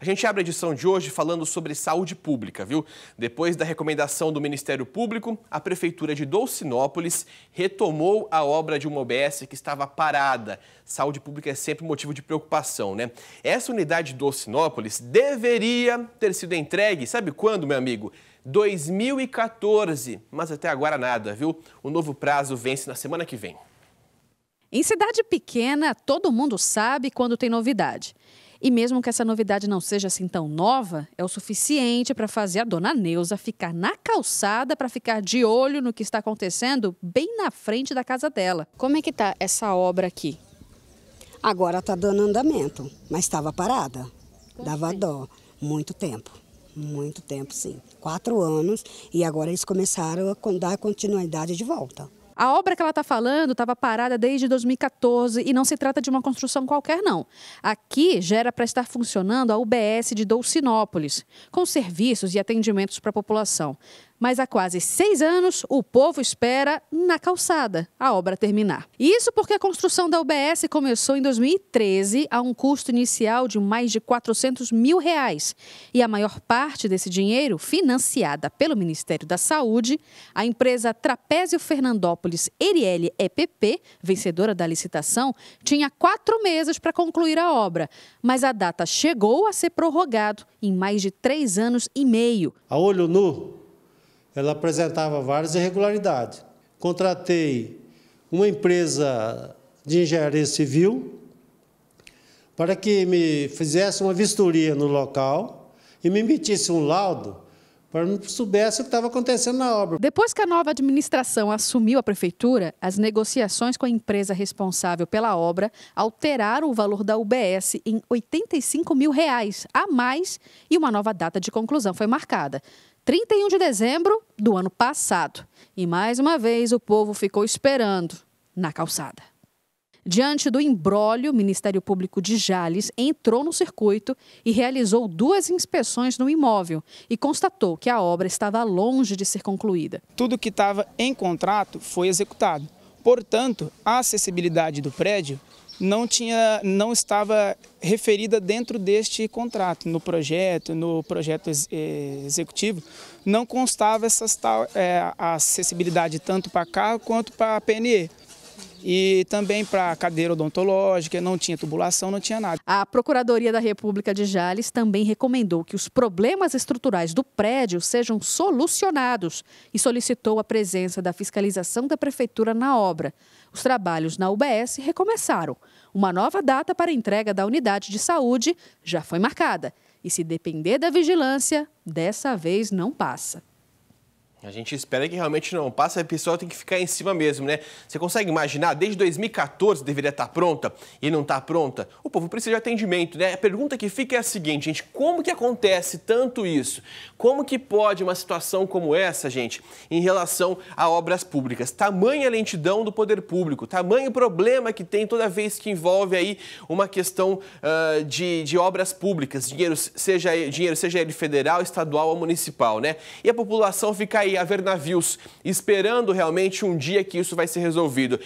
A gente abre a edição de hoje falando sobre saúde pública, viu? Depois da recomendação do Ministério Público, a Prefeitura de Dolcinópolis retomou a obra de uma OBS que estava parada. Saúde pública é sempre motivo de preocupação, né? Essa unidade de Dolcinópolis deveria ter sido entregue, sabe quando, meu amigo? 2014, mas até agora nada, viu? O novo prazo vence na semana que vem. Em cidade pequena, todo mundo sabe quando tem novidade. E mesmo que essa novidade não seja assim tão nova, é o suficiente para fazer a dona Neuza ficar na calçada para ficar de olho no que está acontecendo bem na frente da casa dela. Como é que tá essa obra aqui? Agora está dando andamento, mas estava parada. Quanto Dava tempo? dó. Muito tempo. Muito tempo, sim. Quatro anos e agora eles começaram a dar continuidade de volta. A obra que ela está falando estava parada desde 2014 e não se trata de uma construção qualquer, não. Aqui gera para estar funcionando a UBS de Dolcinópolis, com serviços e atendimentos para a população. Mas há quase seis anos, o povo espera, na calçada, a obra terminar. Isso porque a construção da UBS começou em 2013 a um custo inicial de mais de 400 mil reais. E a maior parte desse dinheiro, financiada pelo Ministério da Saúde, a empresa Trapézio Fernandópolis Erielle EPP, vencedora da licitação, tinha quatro meses para concluir a obra. Mas a data chegou a ser prorrogado em mais de três anos e meio. A olho nu, ela apresentava várias irregularidades. Contratei uma empresa de engenharia civil para que me fizesse uma vistoria no local e me emitisse um laudo para não soubesse o que estava acontecendo na obra. Depois que a nova administração assumiu a prefeitura, as negociações com a empresa responsável pela obra alteraram o valor da UBS em 85 mil reais a mais e uma nova data de conclusão foi marcada. 31 de dezembro do ano passado. E mais uma vez o povo ficou esperando na calçada. Diante do embrólio, o Ministério Público de Jales entrou no circuito e realizou duas inspeções no imóvel e constatou que a obra estava longe de ser concluída. Tudo que estava em contrato foi executado. Portanto, a acessibilidade do prédio não, tinha, não estava referida dentro deste contrato, no projeto, no projeto ex eh, executivo, não constava essas tal, é, a acessibilidade tanto para carro quanto para PNE e também para cadeira odontológica, não tinha tubulação, não tinha nada. A Procuradoria da República de Jales também recomendou que os problemas estruturais do prédio sejam solucionados e solicitou a presença da fiscalização da prefeitura na obra. Os trabalhos na UBS recomeçaram. Uma nova data para entrega da unidade de saúde já foi marcada. E se depender da vigilância, dessa vez não passa. A gente espera que realmente não passe, a pessoa tem que ficar em cima mesmo, né? Você consegue imaginar, desde 2014 deveria estar tá pronta e não está pronta? O povo precisa de atendimento, né? A pergunta que fica é a seguinte, gente, como que acontece tanto isso? Como que pode uma situação como essa, gente, em relação a obras públicas? Tamanha lentidão do poder público, tamanho problema que tem toda vez que envolve aí uma questão uh, de, de obras públicas, dinheiro seja, dinheiro seja ele federal, estadual ou municipal, né? E a população fica aí Bahia haver navios esperando realmente um dia que isso vai ser resolvido.